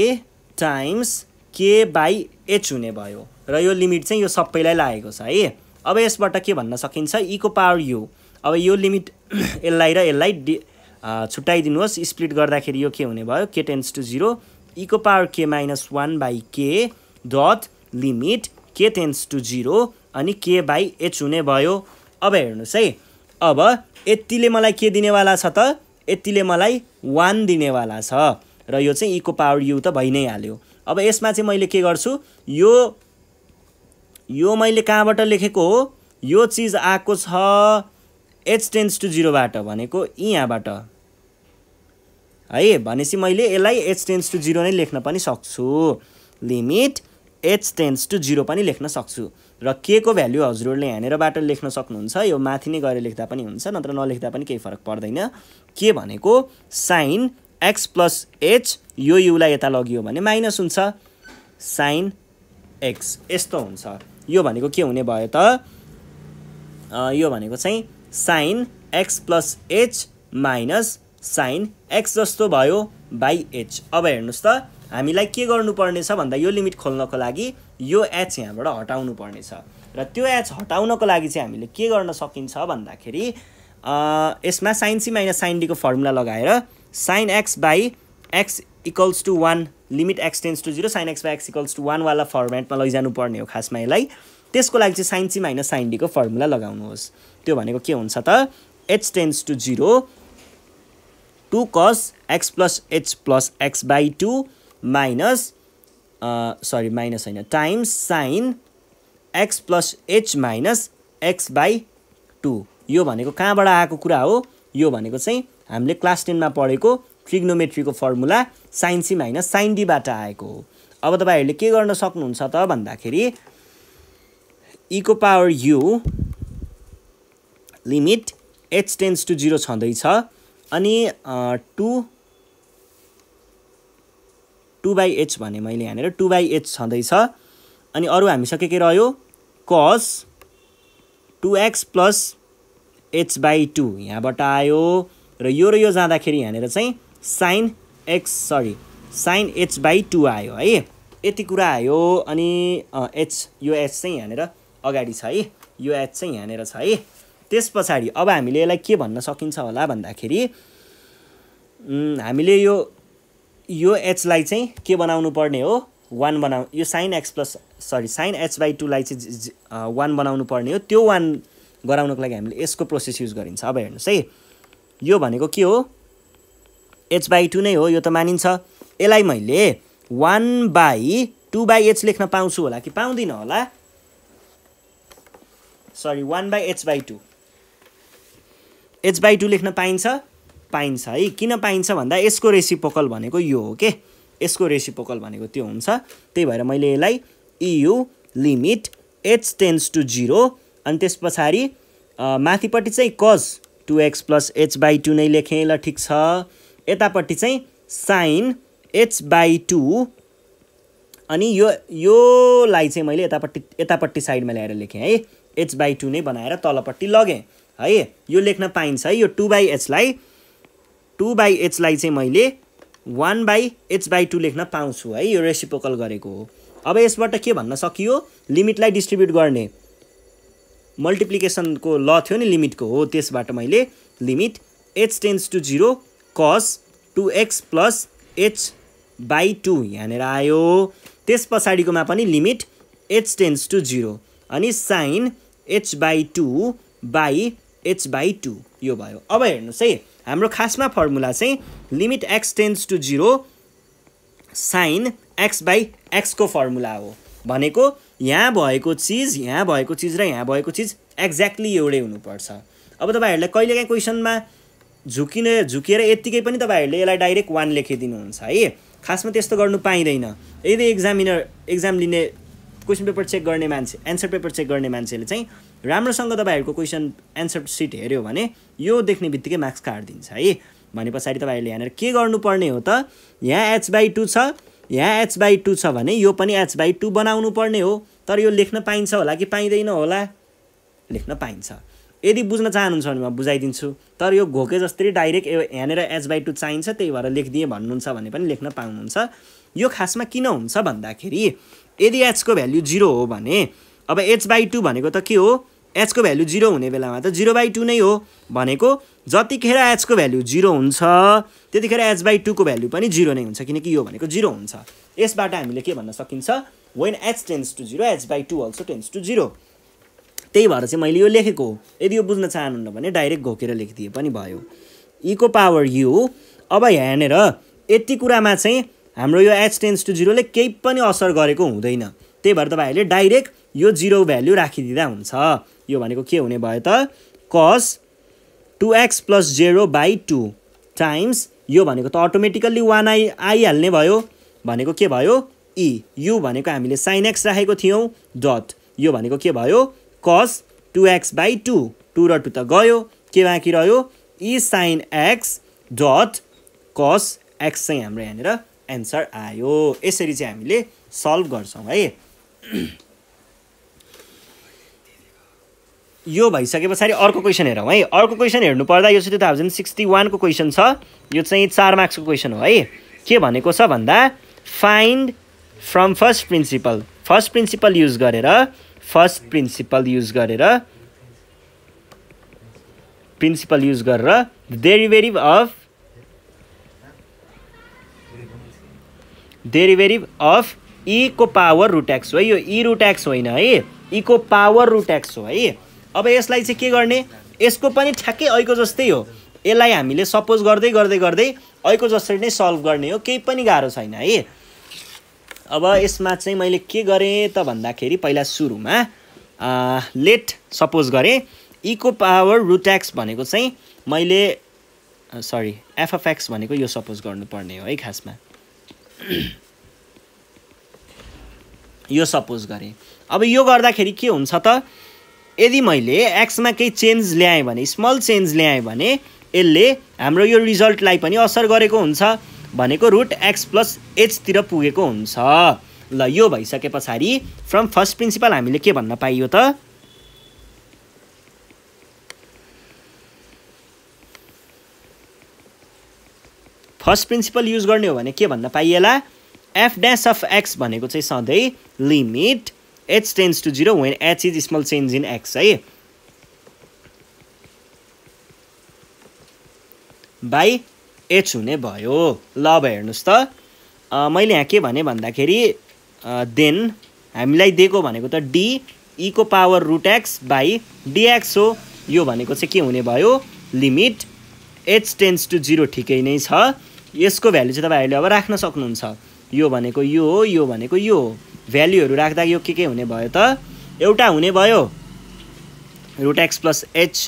times k by h हुने भयो र यो लिमिट चाहिँ यो सबैलाई लागेको छ है अब यसबाट के भन्न सकिन्छ इको पावर यु अब यो लिमिट यसलाई र यसलाई डि छुट्याइदिनुहोस् स्प्लिट गर्दाखेरि यो के हुने भयो के टेन्स टु जिरो इको power k minus one by k dot limit k tends to zero अनि के बाई एच हुने भयो अब हेर्नुहोस् है अब यतिले मलाई के दिनेवाला छ त यतिले मलाई वान दिनेवाला छ र यो चाहिँ इको पावर यु त भइ नै हाल्यो अब यसमा चाहिँ मैले के गर्छु यो यो मैले कहाँबाट लेखेको हो यो चिज आएको छ एच टेन्स टु जिरोबाट भनेको यहाँबाट है भनेपछि मैले यसलाई एच टेन्स टु जिरो नै लेख्न पनि सक्छु limit h tends to zero पनि लेख्न सक्छु र के को भ्याल्यु हजुरहरूले यहाँनिरबाट लेख्न सक्नुहुन्छ यो माथि नै गएर लेख्दा पनि हुन्छ नत्र नलेख्दा पनि केही फरक पर्दैन के भनेको साइन एक्स प्लस एच यो युलाई यता लगियो भने माइनस हुन्छ साइन एक्स यस्तो हुन्छ यो भनेको के हुने भयो त यो भनेको चाहिँ sine x plus h minus sine x जस्तो भयो बाई एच अब हेर्नुहोस् त हामीलाई के गर्नुपर्नेछ भन्दा यो लिमिट खोल्नको लागि यो एच यहाँबाट हटाउनु पर्नेछ र त्यो एच हटाउनको लागि चाहिँ हामीले के गर्न सकिन्छ भन्दाखेरि यसमा साइन सी माइनस साइन डीको फर्मुला लगाएर sine x by x equals to one limit x tends to zero sine x by x equals to वानवाला फर्मेटमा पर्ने हो खासमा यसलाई त्यसको लागि चाहिँ साइन सी माइनस साइन डीको फर्मुला लगाउनुहोस् त्यो भनेको के हुन्छ त h tends to zero two cos x plus h plus x by two minus sorry minus होइन times sine x plus h minus x by two यो भनेको कहाँबाट आएको कुरा हो यो भनेको चाहिँ हामीले क्लास टेनमा पढेको ट्रिग्नोमेट्रीको formula sine C minus sine डीबाट आएको हो अब तपाईँहरूले के गर्न सक्नुहुन्छ त भन्दाखेरि इको e power u limit h tends to zero छँदैछ अनि टु टु बाई एच भने मैले यहाँनिर टु बाई एच छँदैछ अनि अरू हामी के के रह्यो cos two x plus h by two यहाँबाट आयो र यो र यो जाँदाखेरि यहाँनिर चाहिँ sine x sorry sine h by two आयो है यति कुरा आयो अनि एच यो एच चाहिँ यहाँनिर अगाडि छ है यो एच चाहिँ यहाँनिर छ है त्यस पछाडि अब हामीले यसलाई के भन्न सकिन्छ होला भन्दाखेरि हामीले यो यो एचलाई चाहिँ के बनाउनु पर्ने हो वान बनाउ यो sine x plus sorry sine h by टूलाई चाहिँ वान बनाउनु पर्ने हो त्यो वान गराउनको लागि हामीले यसको प्रोसेस युज गरिन्छ अब हेर्नुहोस् है यो भनेको के हो एच बाई टू नै हो यो त मानिन्छ यसलाई मैले one by two by h लेख्न पाउँछु होला कि पाउँदिनँ होला sorry one by h by two h by two लेख्न पाइन्छ पाइन्छ है किन पाइन्छ भन्दा यसको रेसिपोकल भनेको यो हो के यसको रेसिपोकल भनेको त्यो हुन्छ त्यही भएर मैले यसलाई इयु limit h tends to zero अनि त्यस पछाडि माथिपट्टि चाहिँ cos two x plus h by two नै लेखेँ ल ठिक छ यतापट्टि चाहिँ साइन एच बाई टू अनि यो योलाई चाहिँ मैले यतापट्टि यतापट्टि साइडमा ल्याएर लेखेँ है एच बाई टू नै बनाएर तलपट्टि लगेँ है यो लेख्न पाइन्छ है यो टु बाई एचलाई टु बाई एचलाई चाहिँ मैले one by h by two लेख्न पाउँछु है यो रेसिपोकल गरेको हो अब यसबाट के भन्न सकियो लिमिटलाई डिस्ट्रिब्युट गर्ने मल्टिप्लिकेसनको ल थियो नि लिमिटको हो त्यसबाट मैले limit h tends to zero cos two x plus h by two यहाँनिर आयो त्यस पछाडिकोमा पनि limit h tends to zero अनि sine h by two by h by two यो भयो अब हेर्नुहोस् है हाम्रो खासमा फर्मुला चाहिँ limit x tends to zero sine x by एक्सको फर्मुला हो भनेको यहाँ भएको चिज यहाँ भएको चिज र यहाँ भएको चिज एक्ज्याक्टली एउटै हुनुपर्छ अब तपाईँहरूलाई कहिलेकाहीँ क्वेसनमा झुकिने झुकिएर यत्तिकै पनि तपाईँहरूले यसलाई डाइरेक्ट वान लेखिदिनुहुन्छ है खासमा त्यस्तो गर्नु पाइँदैन यदि एक्जामिनर एक्जाम लिने क्वेसन पेपर चेक गर्ने मान्छे एन्सर पेपर चेक गर्ने मान्छेले चाहिँ राम्रोसँग तपाईँहरूको क्वेसन एन्सर सिट हेऱ्यो भने यो देख्ने बित्तिकै मार्क्स काटिदिन्छ है भने पछाडि तपाईँहरूले यहाँनिर के गर्नुपर्ने हो त यहाँ एच बाई टू छ यहाँ एच बाई टू छ भने यो पनि एच बाई टू बनाउनु पर्ने हो तर यो लेख्न पाइन्छ होला कि पाइँदैन होला लेख्न पाइन्छ यदि बुझ्न चाहनुहुन्छ भने म बुझाइदिन्छु तर यो घोके जस्तै डाइरेक्ट यहाँनिर एच बाई टू चाहिन्छ त्यही भएर लेखिदिएँ भन्नुहुन्छ भने पनि लेख्न पाउनुहुन्छ यो खासमा किन हुन्छ भन्दाखेरि यदि एचको भ्याल्यु जिरो हो भने अब एच बाई टू भनेको त के हो एचको भ्यालु जिरो हुने बेलामा त जिरो बाई टू नै हो भनेको जतिखेर एचको भ्यालु जिरो हुन्छ त्यतिखेर एच बाई टूको भ्यालु पनि जिरो नै हुन्छ किनकि यो भनेको जिरो हुन्छ यसबाट हामीले के भन्न सकिन्छ when h tends to zero h by two also tends to zero त्यही भएर चाहिँ मैले यो लेखेको हो यदि यो बुझ्न चाहनुहुन्न भने डाइरेक्ट घोकेर लेखिदिए पनि भयो इको पावर यु अब यहाँनिर यति कुरामा चाहिँ हाम्रो यो एच टेन्स टु जिरोले केही पनि असर गरेको हुँदैन त्यही भएर तपाईँहरूले डाइरेक्ट यो जिरो भ्याल्यु राखिदिँदा हुन्छ यो भनेको के हुने भयो त cos two x plus zero by two times यो भनेको त अटोमेटिकल्ली वान आइ आइहाल्ने भयो भनेको के भयो इ e। यु भनेको हामीले साइन एक्स राखेको थियौँ डट यो भनेको के भयो cos two x by two two र टू त गयो के बाँकी रह्यो e sine x dot cos x चाहिँ हाम्रो यहाँनिर एन्सर आयो यसरी चाहिँ हामीले सल्भ गर्छौँ है यो भइसके पछाडि अर्को क्वेसन हेरौँ है अर्को क्वेसन हेर्नु पर्दा यो चाहिँ टु थाउजन्ड सिक्सटी वानको क्वेसन छ यो चाहिँ चार मार्क्सको क्वेसन हो है के भनेको छ भन्दा find from first principle first principle use गरेर फर्स्ट प्रिन्सिपल युज गरेर प्रिन्सिपल युज गरेर डेरिभेरिभ अफ डेरिभेरिभ अफ इको पावर रुट एक्स हो है यो इ e रुट्याक्स होइन है इको पावर रुट एक्स हो है अब यसलाई चाहिँ के गर्ने यसको पनि ठ्याक्कै अहिलेको जस्तै हो यसलाई हामीले सपोज गर्दै गर्दै गर्दै अहिलेको जसरी नै सल्भ गर्ने हो केही पनि गाह्रो छैन है अब यसमा चाहिँ मैले के गरेँ त भन्दाखेरि पहिला सुरुमा लेट सपोज गरेँ इको पावर रुट्याक्स भनेको चाहिँ मैले सरी एफएफएक्स भनेको यो सपोज गर्नुपर्ने हो है खासमा यो सपोज गरेँ अब यो गर्दाखेरि के हुन्छ त यदि मैले एक्समा केही चेन्ज ल्याएँ भने स्मल चेन्ज ल्याएँ भने यसले हाम्रो यो रिजल्टलाई पनि असर गरेको हुन्छ भनेको रुट एक्स प्लस एचतिर पुगेको हुन्छ ल यो भइसके पछाडि फ्रम फर्स्ट प्रिन्सिपल हामीले के भन्न पाइयो त फर्स्ट प्रिन्सिपल युज गर्ने हो भने के भन्न पाइएला एफ ड्यास अफ एक्स भनेको चाहिँ सधैँ limit h tends to zero when h is small change in x है बाई एच हुने भयो ल अब हेर्नुहोस् त मैले यहाँ के भने भन्दाखेरि देन हामीलाई दिएको भनेको त डी इको power root x by dx हो यो भनेको चाहिँ के हुने भयो limit h tends to zero ठिकै नै छ यसको भ्यालु चाहिँ तपाईँहरूले अब राख्न सक्नुहुन्छ यो भनेको यो हो यो भनेको यो हो भ्याल्युहरू राख्दा यो के के हुने भयो त एउटा हुने भयो रुट एक्स प्लस एच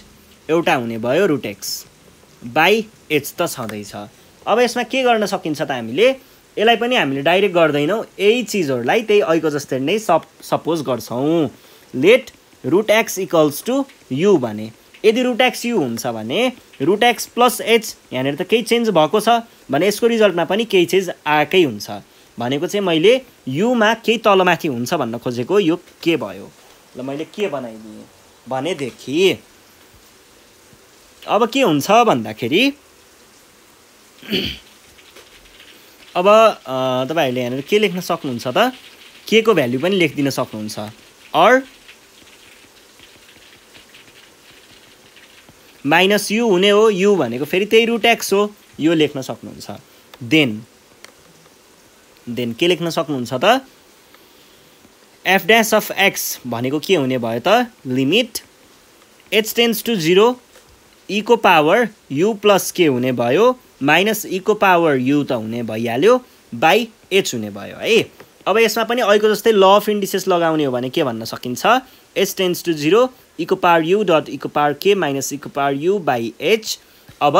एउटा हुने भयो रुट एक्स बाई एच त छँदैछ अब यसमा के गर्न सकिन्छ त हामीले यसलाई पनि हामीले डाइरेक्ट गर्दैनौँ यही चिजहरूलाई त्यही अहिलेको जस्तै नै सप सपोज गर्छौँ let root x equals to u भने यदि रुट एक्स यु हुन्छ भने रुट एक्स प्लस एच यहाँनिर त केही चेन्ज भएको छ भने यसको रिजल्टमा पनि केही चेन्ज आएकै हुन्छ भनेको चाहिँ मैले युमा केही तलमाथि हुन्छ भन्न खोजेको यो के भयो ल मैले के बनाइदिएँ भनेदेखि अब के हुन्छ भन्दाखेरि अब तपाईँहरूले यहाँनिर के लेख्न सक्नुहुन्छ त के को भ्याल्यु पनि लेखिदिन सक्नुहुन्छ अर माइनस यु हुने हो यु भनेको फेरि त्यही रुट एक्स हो यो लेख्न सक्नुहुन्छ देन देन के लेख्न सक्नुहुन्छ त एफ ड्यास अफ एक्स भनेको के हुने भयो त limit h tends to zero इको पावर यु प्लस के हुने भयो माइनस इको पावर यु त हुने भइहाल्यो बाई एच हुने भयो है अब यसमा पनि अहिलेको जस्तै ल अफ इन्डिसेस लगाउने हो भने के भन्न सकिन्छ एच टेन्स टु जिरो इको पावर यु डट इको पावर के माइनस इको पावर यु बाई एच अब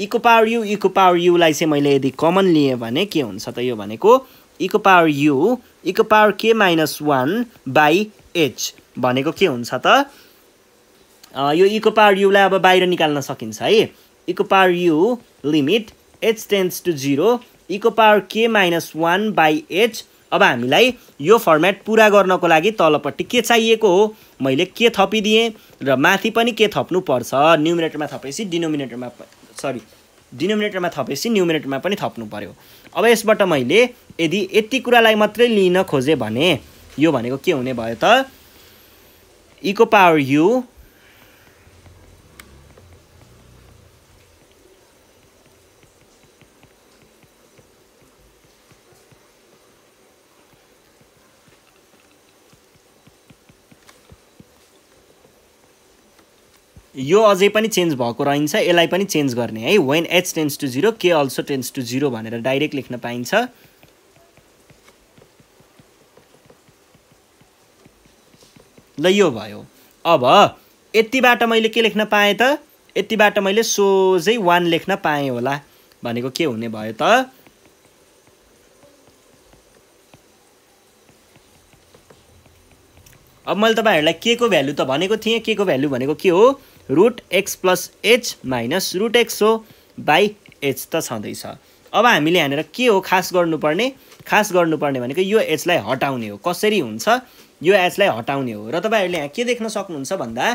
इको पावर यु इको पावर युलाई चाहिँ मैले यदि कमन लिएँ भने के हुन्छ त यो भनेको इको पावर यु इको power k minus one by h भनेको के हुन्छ त यो इको पावर युलाई अब बाहिर निकाल्न सकिन्छ है इको power u limit h tends to zero इको power k minus one by h अब हामीलाई यो फर्मेट पुरा गर्नको लागि तलपट्टि के चाहिएको हो मैले के थपिदिएँ र माथि पनि के थप्नुपर्छ न्युमिनेटरमा थपेपछि डिनोमिनेटरमा सरी डिनोमिनेटरमा थपेपछि न्युमिनेटरमा पनि थप्नु पऱ्यो अब यसबाट मैले यदि यति कुरालाई मात्रै लिन खोजेँ भने यो भनेको के हुने भयो त इको पावर यु यो अझै पनि चेन्ज भएको रहन्छ यसलाई पनि चेन्ज गर्ने है when h tends to zero k also tends to zero भनेर डाइरेक्ट लेख्न पाइन्छ ल यो भयो अब यतिबाट मैले के लेख्न पाएँ त यतिबाट मैले सोझै वान लेख्न पाएँ होला भनेको के हुने भयो त अब मैले तपाईँहरूलाई के को भ्यालु त भनेको थिएँ के को भ्यालु भनेको के हो root x plus h minus root x हो बाई एच त छँदैछ अब हामीले यहाँनिर के हो खास गर्नुपर्ने खास गर्नुपर्ने भनेको यो एचलाई हटाउने हो कसरी हुन्छ यो एचलाई हटाउने हो र तपाईँहरूले यहाँ के देख्न सक्नुहुन्छ भन्दा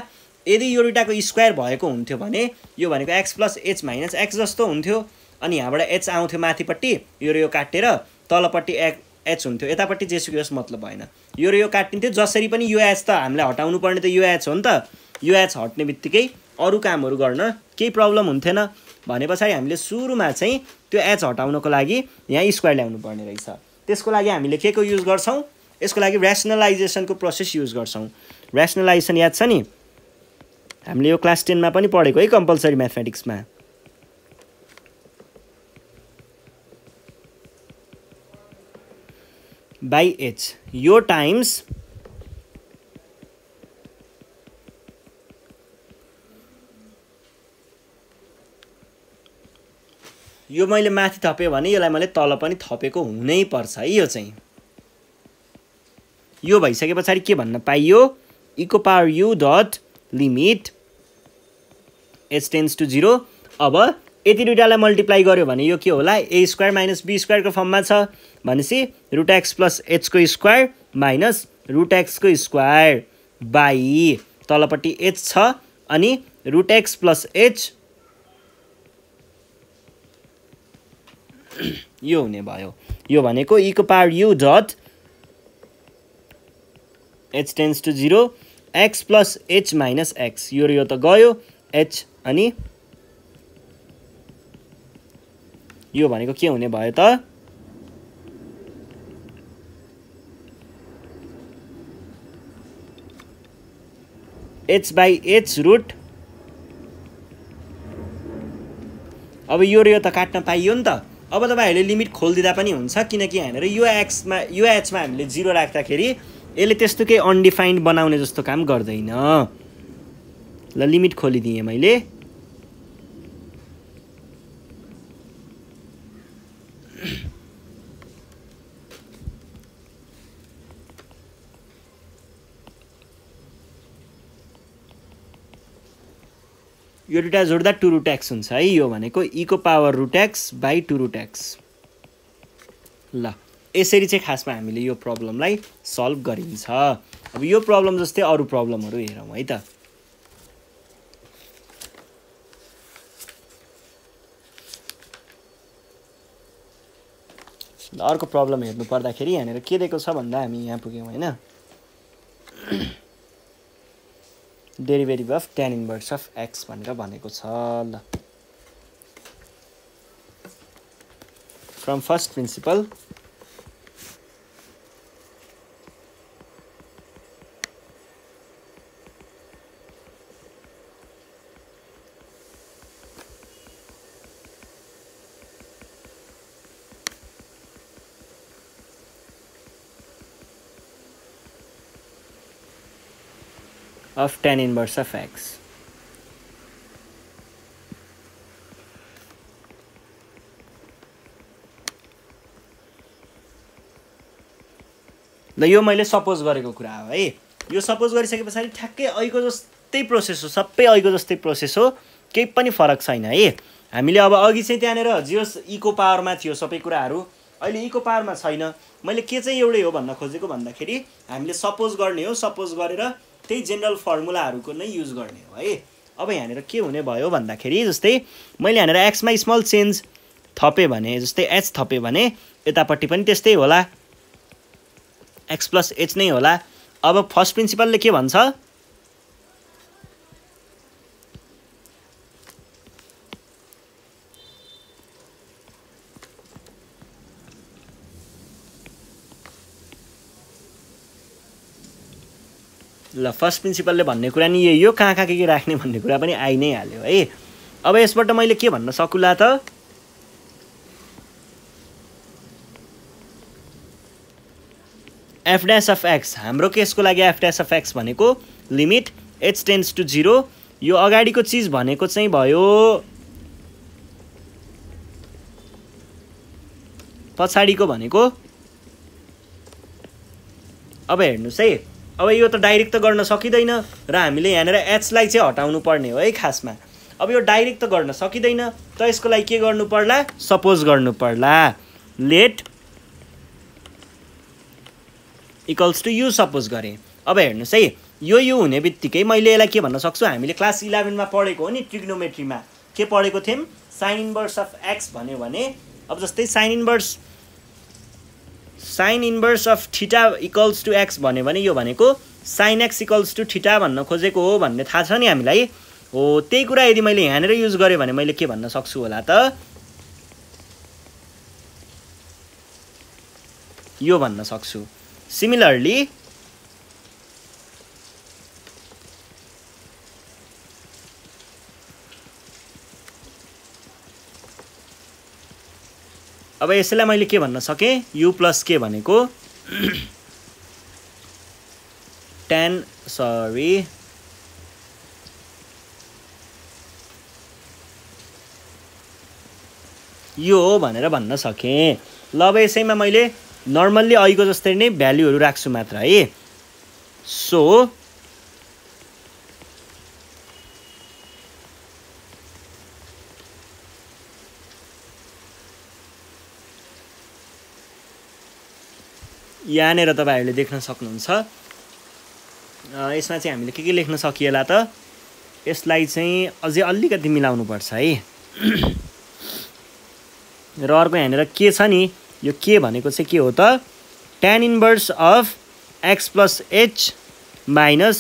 यदि यो दुइटाको स्क्वायर भएको हुन्थ्यो भने यो भनेको x plus h minus x जस्तो हुन्थ्यो अनि यहाँबाट एच आउँथ्यो माथिपट्टि यो र यो काटेर तलपट्टि एक् एच हुन्थ्यो यतापट्टि जेसुकै होस् मतलब भएन यो र यो काटिन्थ्यो जसरी पनि यो एच त हामीलाई हटाउनु पर्ने त यो एच हो नि त यो एच हट्ने बित्तिकै अरू कामहरू गर्न केही प्रब्लम हुन्थेन भने पछाडि हामीले सुरुमा चाहिँ त्यो एच हटाउनको लागि यहाँ स्क्वायर ल्याउनु पर्ने रहेछ त्यसको लागि हामीले के को युज गर्छौँ यसको लागि ऱ्यासनलाइजेसनको प्रोसेस युज गर्छौँ ऱ्यासनलाइजेसन याद छ नि हामीले यो क्लास टेनमा पनि पढेको है कम्पलसरी म्याथमेटिक्समा बाई एच यो टाइम्स यो मैले माथि थपेँ भने यसलाई मैले तल पनि थपेको हुनैपर्छ है यो चाहिँ यो भइसके पछाडि के भन्न पाइयो इको power u dot limit h tends to zero अब यति दुइटालाई मल्टिप्लाई गर्यो भने यो के होला ए स्क्वायर माइनस बी स्क्वायरको फर्ममा छ भनेपछि रुट एक्स प्लस एचको स्क्वायर माइनस रुट एक्सको स्क्वायर बाई तलपट्टि एच छ अनि रुट एक्स प्लस एच यो हुने भयो यो भनेको इको power u dot h tends to zero x plus h minus x यो यो त गयो एच अनि यो भनेको के हुने भयो त एच बाई एच रुट अब यो र यो त काट्न पाइयो नि त अब तपाईँहरूले लिमिट खोलिदिँदा पनि हुन्छ किनकि यहाँनिर युएक्समा युएचमा हामीले जिरो राख्दाखेरि यसले त्यस्तो केही अनडिफाइन्ड बनाउने जस्तो काम गर्दैन ल लिमिट खोलिदिएँ मैले यो दुइटा जोड्दा टु रुट हुन्छ है यो भनेको इको power root x by two root x ल यसरी चाहिँ खासमा हामीले यो प्रब्लमलाई सल्भ गरिन्छ अब यो प्रब्लम जस्तै अरू प्रब्लमहरू हेरौँ है त अर्को प्रब्लम हेर्नु पर्दाखेरि यहाँनिर के दिएको छ भन्दा हामी यहाँ पुग्यौँ होइन derivative of tan inverse of x भनेर भनेको छ ल from first principle of tan inverse of x. ल यो मैले सपोज गरेको कुरा हो है यो सपोज गरिसके पछाडि ठ्याक्कै अहिको जस्तै प्रोसेस हो सबै अहिलेको जस्तै प्रोसेस हो केही पनि फरक छैन है हामीले अब अघि चाहिँ त्यहाँनिर जियोस् इको पावरमा थियो सबै कुराहरू अहिले इको पावरमा छैन मैले के चाहिँ एउटै हो भन्न खोजेको भन्दाखेरि हामीले सपोज गर्ने हो सपोज गरेर त्यही जेनरल फर्मुलाहरूको नै युज गर्ने हो है अब यहाँनिर के हुने भयो भन्दाखेरि जस्तै मैले यहाँनिर एक्समा स्मल चेन्ज थपेँ भने जस्तै एच थपेँ भने यतापट्टि पनि त्यस्तै होला एक्स प्लस एच नै होला अब फर्स्ट प्रिन्सिपलले के भन्छ ल फर्स्ट प्रिन्सिपलले भन्ने कुरा नि यही हो कहाँ कहाँ के के राख्ने भन्ने कुरा पनि आइ नै हाल्यो है अब यसबाट मैले के भन्न सकुला त एफ ड्यास अफ एक्स हाम्रो केसको लागि एफ ड्यास अफ एक्स भनेको limit h tends to zero यो अगाडिको चिज भनेको चाहिँ भयो पछाडिको भनेको अब हेर्नुहोस् है अब यो त डाइरेक्ट त गर्न सकिँदैन र हामीले यहाँनिर एचलाई चाहिँ हटाउनु पर्ने हो है खासमा अब यो डाइरेक्ट त गर्न सकिँदैन त यसको लागि के गर्नु पर्ला सपोज गर्नु पर्ला let equals to u suppose गरेँ अब हेर्नुहोस् है यो यु हुने बित्तिकै मैले यसलाई के भन्न सक्छु हामीले क्लास इलेभेनमा पढेको हो नि ट्रिग्नोमेट्रीमा के पढेको थियौँ साइन इन्भर्स अफ एक्स भन्यो भने अब जस्तै sine inverse sine inverse of theta equals to x भन्यो भने यो भनेको sine x equals to theta भन्न खोजेको हो भन्ने थाहा छ नि हामीलाई हो त्यही कुरा यदि मैले यहाँनिर युज गरेँ भने मैले के भन्न सक्छु होला त यो भन्न सक्छु सिमिलरली अब यसैलाई मैले के भन्न सकेँ यु प्लस के भनेको टेन सरी यो हो भनेर भन्न सकेँ ल अब यसैमा मैले नर्मल्ली अहिलेको जस्तै नै भ्याल्युहरू राख्छु मात्र है सो यहाँनिर तपाईँहरूले देख्न सक्नुहुन्छ यसमा चाहिँ हामीले के के लेख्न सकिएला त यसलाई चाहिँ अझै अलिकति मिलाउनु पर्छ है र अर्को यहाँनिर के छ नि यो के भनेको चाहिँ के हो त tan inverse of x plus h minus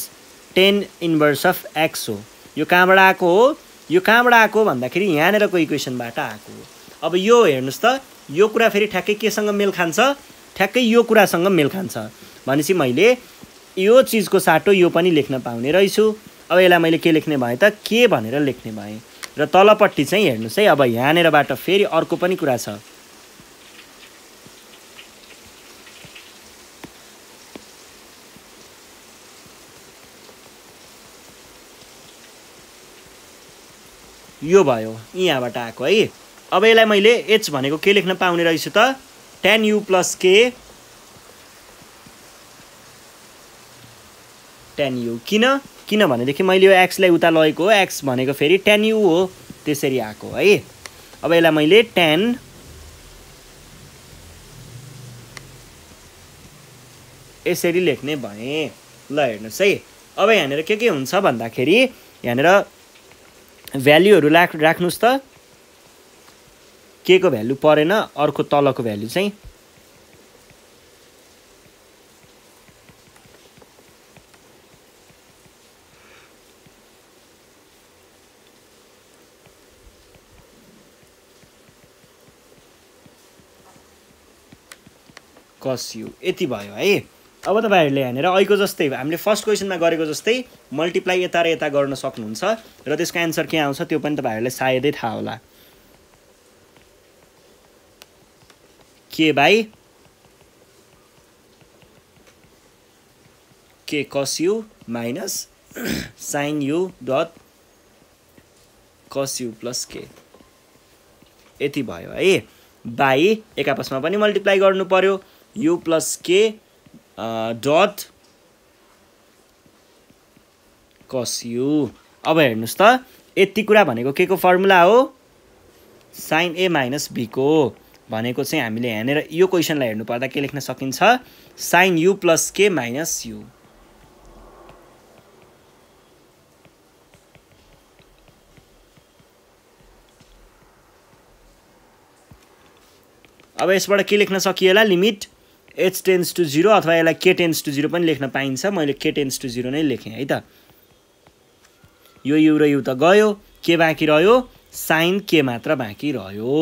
tan inverse of x हो यो कहाँबाट आएको हो यो कहाँबाट आएको भन्दाखेरि यहाँनिरको इक्वेसनबाट आएको हो अब यो हेर्नुहोस् त यो कुरा फेरि ठ्याक्कै केसँग मेल खान्छ ठ्याक्कै यो कुरासँग मेल खान्छ भनेपछि मैले यो चिजको साटो यो पनि लेख्न पाउने रहेछु अब यसलाई मैले के लेख्ने भएँ त के भनेर लेख्ने भएँ र तलपट्टि चाहिँ हेर्नुहोस् है अब यहाँनिरबाट फेरि अर्को पनि कुरा छ यो भयो यहाँबाट आएको है अब यसलाई मैले एच भनेको के लेख्न पाउने रहेछु त tan u plus k tan u किन किनभनेदेखि मैले यो एक्सलाई उता लगेको हो एक्स भनेको फेरि टेन यु हो त्यसरी आएको है अब यसलाई मैले टेन यसरी लेख्ने भएँ ल हेर्नुहोस् है अब यहाँनिर के के हुन्छ भन्दाखेरि यहाँनिर भ्याल्युहरू राख्नुहोस् त के को भ्यालु परेन अर्को तलको भ्यालु चाहिँ यु यति भयो है अब तपाईँहरूले यहाँनिर अहिलेको जस्तै हामीले फर्स्ट क्वेसनमा गरेको जस्तै मल्टिप्लाई यता र यता गर्न सक्नुहुन्छ र त्यसको एन्सर के आउँछ त्यो पनि तपाईँहरूलाई सायदै थाहा होला के भाइ के cos u minus sine u dot cos u plus k यति भयो है बाई एक आपसमा पनि मल्टिप्लाई गर्नु पऱ्यो u plus k dot cos u अब हेर्नुहोस् त यति कुरा भनेको के को फर्मुला हो साइन ए माइनस बीको भनेको चाहिँ हामीले यहाँनिर यो क्वेसनलाई हेर्नु पर्दा के लेख्न सकिन्छ sine u plus k minus u अब यसबाट के लेख्न सकिएला limit h tends to zero अथवा यसलाई के टेन्स टु जिरो पनि लेख्न पाइन्छ मैले के टेन्स टु जिरो नै लेखेँ है त यो यु र यु त गयो के बाँकी रह्यो साइन के मात्र बाँकी रह्यो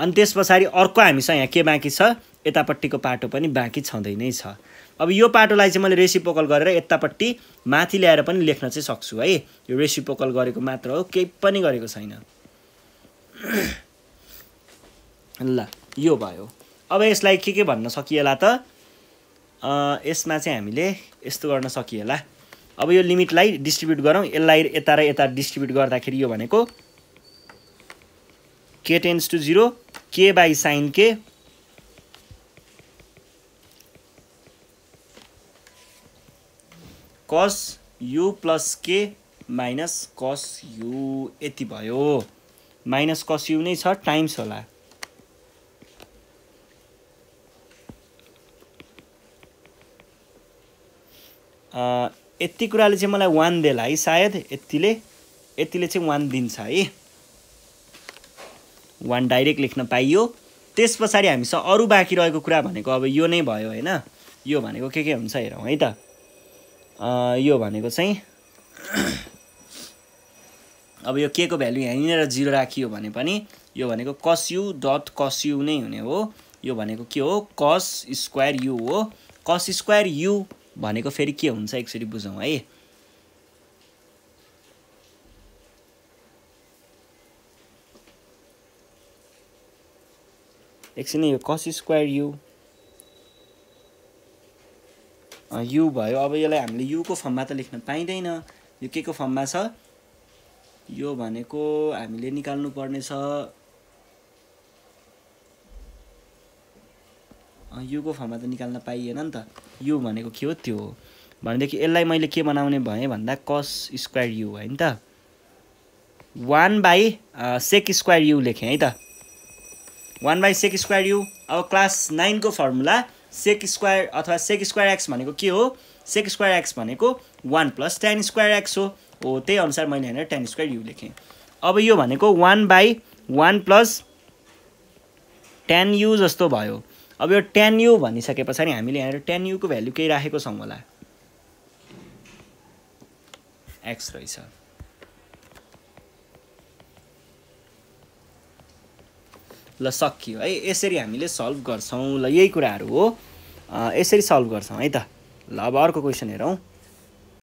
अनि त्यस पछाडि अर्को हामीसँग यहाँ के बाँकी छ यतापट्टिको पाटो पनि बाँकी छँदै नै छ अब यो पाटोलाई चाहिँ मैले रेसिपोकल गरेर यतापट्टि माथि ल्याएर पनि लेख्न चाहिँ सक्छु है यो रेसिपोकल गरेको मात्र हो केही पनि गरेको छैन ल यो भयो अब यसलाई के के भन्न सकिएला त यसमा चाहिँ हामीले यस्तो गर्न सकिएला अब यो लिमिटलाई डिस्ट्रिब्युट गरौँ यसलाई यता र यता डिस्ट्रिब्युट गर्दाखेरि यो भनेको k tends to zero k by sine k cos u plus k minus cos u यति भयो माइनस कस यु नै छ टाइम्स होला यति कुराले चाहिँ मलाई वान देला है सायद यतिले यतिले चाहिँ वान दिन्छ है वान डाइरेक्ट लेख्न पाइयो त्यस पछाडि हामीसँग अरू बाँकी रहेको कुरा भनेको अब यो नै भयो होइन यो भनेको के के हुन्छ हेरौँ है त यो भनेको चाहिँ अब यो के को भ्यालु यहाँनिर जिरो राखियो भने पनि यो भनेको कसयु डट कसयु नै हुने हो यो भनेको के हो कस स्क्वायर यु हो कस स्क्वायर यु भनेको फेरि के हुन्छ एकचोटि बुझौँ है एकछिनै यो कस स्क्वायर यु यु भयो अब यसलाई हामीले युको फर्ममा त लेख्न पाइँदैन यो के को फर्ममा छ यो भनेको हामीले निकाल्नु पर्नेछ युको फर्ममा त निकाल्न पाइएन नि त यु भनेको के हो त्यो हो भनेदेखि यसलाई मैले के बनाउने भएँ भन्दा कस स्क्वायर यु होइन त one by sec square u लेखेँ है त one by sec square u अब क्लास नाइनको फर्मुला सेक स्क्वायर अथवा सेक स्क्वायर एक्स भनेको के हो सेक स्क्वायर एक्स भनेको one plus tan square x हो हो त्यही अनुसार मैले यहाँनिर टेन स्क्वायर यु लेखेँ अब यो भनेको one by one plus tan u जस्तो भयो अब यो टेन यु भनिसके पछाडि हामीले यहाँनिर टेन युको भ्यालु केही राखेको छौँ होला एक्स रहेछ ल सकियो है यसरी हामीले सल्भ गर्छौँ ल यही कुराहरू हो यसरी सल्भ गर्छौँ है त ल अब अर्को क्वेसन हेरौँ